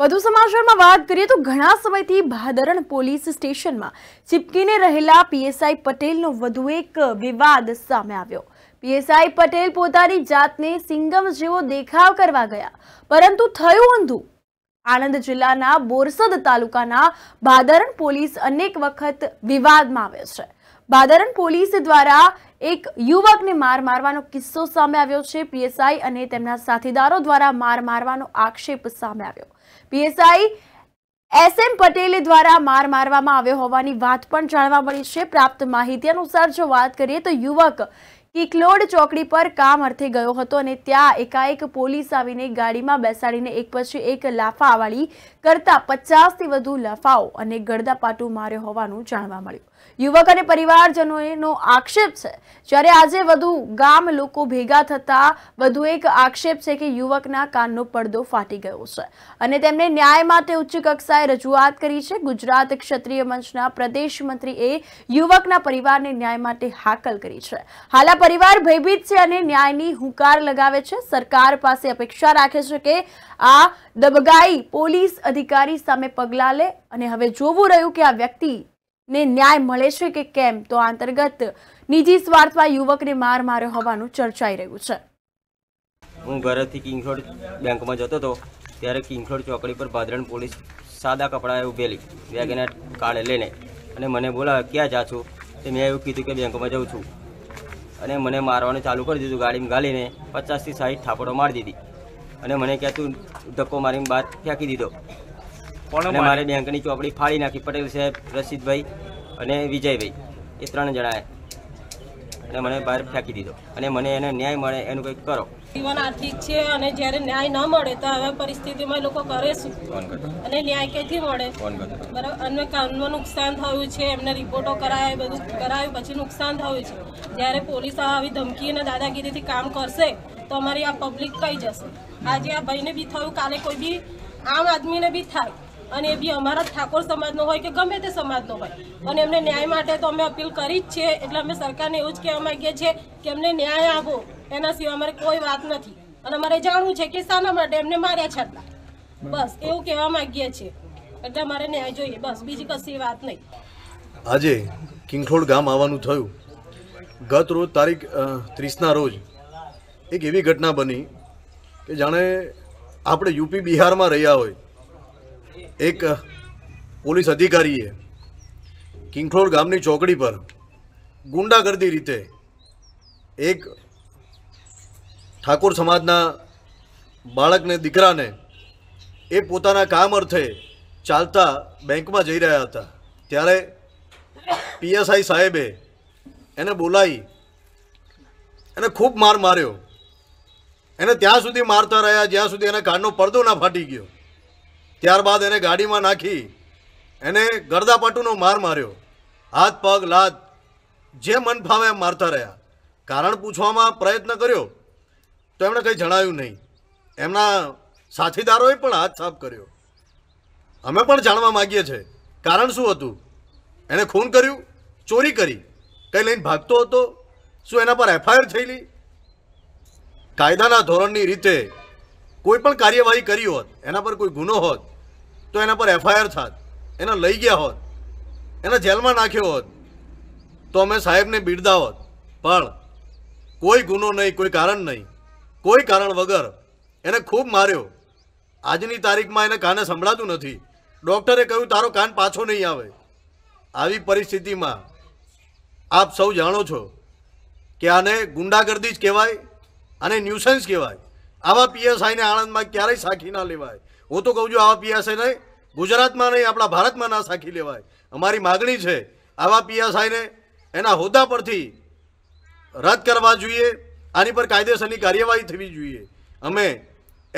વધુ સમાચારમાં વાત કરીએ તો ઘણા સમયથી ભાદરણ પોલીસ સ્ટેશનમાં ચીપકીને રહેલા પીએસઆઈ પટેલનો વધુ એક વિવાદ સામે આવ્યો પીએસઆઈ પટેલ પોતાની જાતને સિંગમ જેવો દેખાવ કરવા ગયા પરંતુ થયું ઊંધું આણંદ જિલ્લાના બોરસદ તાલુકાના ભાદરણ પોલીસ અનેક વખત વિવાદમાં આવ્યો છે બાદરણ પોલીસ દ્વારા એક યુવકને માર મારવાનો કિસ્સો સામે આવ્યો છે પીએસઆઈ અને તેમના સાથીદારો દ્વારા માર મારવાનો આક્ષેપ સામે આવ્યો પીએસઆઈ એસ એમ પટેલ દ્વારા માર મારવામાં આવ્યો હોવાની વાત પણ જાણવા મળી છે પ્રાપ્ત માહિતી અનુસાર જો વાત કરીએ તો યુવક કિકલોડ ચોકડી પર કામ અર્થે ગયો હતો અને ત્યાં એકાએક પોલીસ આવીને ગાડીમાં બેસાડીને એક પછી એક લાફાવાળી કરતા પચાસથી વધુ લાફાઓ અને ગળદાપાટું માર્યો હોવાનું જાણવા મળ્યું યુવક અને પરિવારજનોનો આક્ષેપ છે જ્યારે આજે વધુ ગામ લોકો ભેગા થતા વધુ એક આક્ષેપ છે કે યુવકના કાનનો પડદો ફાટી ગયો છે અને તેમણે ન્યાય માટે ઉચ્ચ કક્ષાએ રજૂઆત કરી છે ગુજરાત ક્ષત્રિય મંચના પ્રદેશ મંત્રીએ યુવકના પરિવારને ન્યાય માટે હાકલ કરી છે હાલ પરિવાર ભયભીત છે અને ન્યાયની હુંકાર લગાવે છે સરકાર પાસે અપેક્ષા રાખે છે કે આ દબગાઈ પોલીસ અધિકારી સામે પગલાં લે અને હવે જોવું રહ્યું કે આ વ્યક્તિ ને ન્યાય મળે છે કે કેમ તો અંતર્ગત નિજી સ્વાર્થમાં યુવકને માર માર્યો હોવાનું ચર્ચાઈ રહ્યું છે હું ઘરેથી કિંગસોડ બેંકમાં જતો હતો ત્યારે કિંગસોડ ચોકડી પર ભાદરણ પોલીસ સાદા કપડાએ ઉભેલી વેગેના કાળે લઈને અને મને બોલાવે ક્યાં જા છું તે મેં એવું કીધું કે બેંકમાં જાઉં છું અને મને મારવાનું ચાલુ કરી દીધું ગાડીમાં ગાલીને પચાસથી સાઠ થાપડો મારી દીધી અને મને ક્યાં તું ધક્કો મારીને બહાર ફેંકી દીધો અને મારી બેંકની ચોપડી ફાડી નાખી પટેલ સાહેબ રશીદભાઈ અને વિજયભાઈ એ ત્રણ જણાએ અને મને બહાર ફેંકી દીધો અને મને એને ન્યાય મળે એનું કંઈક કરો જીવન આર્થિક છે અને જ્યારે ન્યાય ન મળે તો હવે પરિસ્થિતિમાં લોકો કરે શું અને ન્યાય ક્યાંથી મળે બરાબર અને કામનું નુકસાન થયું છે એમને રિપોર્ટો કરાય બધું કરાયું પછી નુકસાન થયું છે જ્યારે પોલીસ આવી ધમકી અને દાદાગીરીથી કામ કરશે તો અમારી આ પબ્લિક કઈ જશે આજે આ ભાઈને બી થયું કાલે કોઈ બી આમ આદમીને બી થાય અને એ બી અમારા ઠાકોર સમાજનો હોય કે ગમે તે સમાજનો હોય અને એમને ન્યાય માટે તો અમે અપીલ કરી જ છીએ એટલે અમે સરકારને એવું જ કહેવા માગીએ છીએ કે અમને ન્યાય આપો એના સિવાય અમારે કોઈ વાત નથી અને અમારે જાણવું છે કે શાના માટે એમને માર્યા છાટલા બસ એવું કહેવા માગીએ છીએ એટલે અમારે ન્યાય જોઈએ બસ બીજી કશી વાત નહીં આજે કિંગઠોળ ગામ આવવાનું થયું ગત રોજ તારીખ ત્રીસના રોજ એક એવી ઘટના બની કે જાણે આપણે યુપી બિહારમાં રહ્યા હોય એક પોલીસ અધિકારીએ કિંગખોળ ગામની ચોકડી પર ગુંડાગર્દી રીતે એક ઠાકોર સમાજના બાળકને દીકરાને એ પોતાના કામ અર્થે ચાલતા બેંકમાં જઈ રહ્યા હતા ત્યારે પીએસઆઈ સાહેબે એને બોલાવી એને ખૂબ માર માર્યો એને ત્યાં સુધી મારતા રહ્યા જ્યાં સુધી એના કાનનો પડદો ના ફાટી ગયો ત્યારબાદ એને ગાડીમાં નાખી એને ગરદાપાટુનો માર માર્યો હાથ પગ લાત જે મન ફાવે એમ મારતા રહ્યા કારણ પૂછવામાં પ્રયત્ન કર્યો તો એમણે કંઈ જણાયું નહીં એમના સાથીદારોએ પણ હાથ સાફ કર્યો અમે પણ જાણવા માગીએ છીએ કારણ શું હતું એણે ખૂન કર્યું ચોરી કરી કંઈ લઈને ભાગતો હતો શું એના પર એફઆઈઆર થયેલી કાયદાના ધોરણની રીતે કોઈ પણ કાર્યવાહી કરી હોત એના પર કોઈ ગુનો હોત તો એના પર એફઆઈઆર થાત એને લઈ ગયા હોત એને જેલમાં નાખ્યો હોત તો અમે સાહેબને બિરદા હોત પણ કોઈ ગુનો નહીં કોઈ કારણ નહીં કોઈ કારણ વગર એને ખૂબ માર્યો આજની તારીખમાં એને કાને સંભળાતું નથી ડૉક્ટરે કહ્યું તારો કાન પાછો નહીં આવે આવી પરિસ્થિતિમાં આપ સૌ જાણો છો કે આને ગુંડાગર્દી જ કહેવાય આને ન્યુસન્સ કહેવાય આવા પીએસઆઈને આણંદમાં ક્યારેય સાખી ના લેવાય હું તો કહું છું આવા પીએસઆઈ નહીં ગુજરાતમાં નહીં આપણા ભારતમાં ના સાખી લેવાય અમારી માગણી છે આવા પીએસઆઈને એના હોદ્દા પરથી રદ કરવા જોઈએ આની પર કાયદેસરની કાર્યવાહી થવી જોઈએ અમે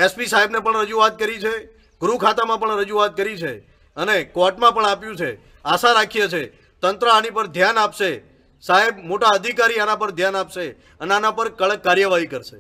એસપી સાહેબને પણ રજૂઆત કરી છે ગૃહ ખાતામાં પણ રજૂઆત કરી છે અને કોર્ટમાં પણ આપ્યું છે આશા રાખીએ છીએ તંત્ર આની પર ધ્યાન આપશે સાહેબ મોટા અધિકારી આના પર ધ્યાન આપશે અને આના પર કડક કાર્યવાહી કરશે